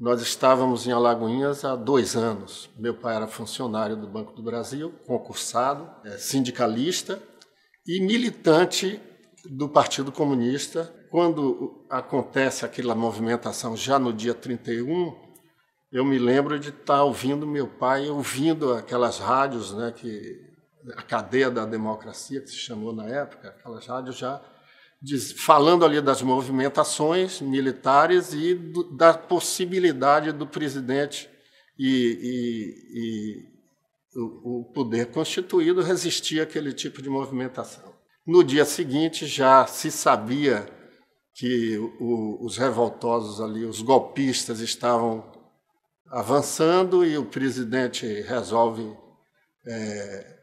Nós estávamos em Alagoinhas há dois anos. Meu pai era funcionário do Banco do Brasil, concursado, é, sindicalista e militante do Partido Comunista. Quando acontece aquela movimentação já no dia 31, eu me lembro de estar ouvindo meu pai, ouvindo aquelas rádios, né, que a cadeia da democracia que se chamou na época, aquelas rádios já diz, falando ali das movimentações militares e do, da possibilidade do presidente e, e, e o, o poder constituído resistir àquele tipo de movimentação. No dia seguinte já se sabia que o, os revoltosos ali, os golpistas, estavam avançando e o presidente resolve é,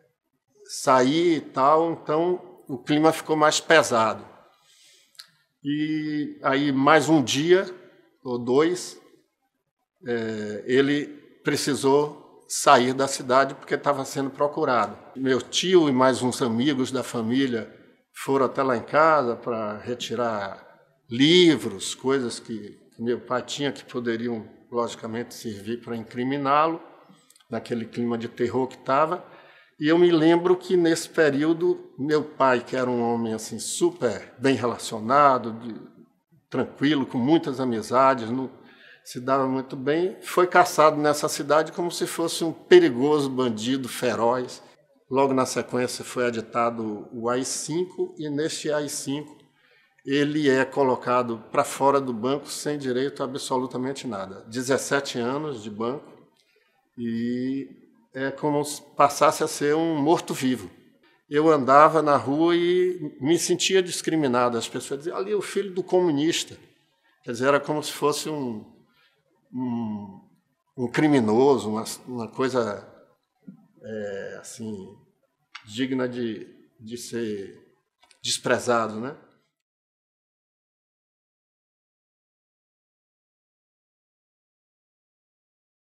sair e tal, então o clima ficou mais pesado. E aí, mais um dia ou dois, é, ele precisou sair da cidade porque estava sendo procurado. Meu tio e mais uns amigos da família foram até lá em casa para retirar livros, coisas que, que meu pai tinha que poderiam, logicamente, servir para incriminá-lo, naquele clima de terror que estava. E eu me lembro que nesse período meu pai, que era um homem assim super bem relacionado, de, tranquilo, com muitas amizades, não, se dava muito bem, foi caçado nessa cidade como se fosse um perigoso bandido feroz. Logo na sequência foi editado o AI-5 e neste AI-5 ele é colocado para fora do banco sem direito a absolutamente nada. 17 anos de banco e é como se passasse a ser um morto-vivo. Eu andava na rua e me sentia discriminado. As pessoas diziam, ali é o filho do comunista. Quer dizer, era como se fosse um, um, um criminoso, uma, uma coisa é, assim digna de, de ser desprezado, né?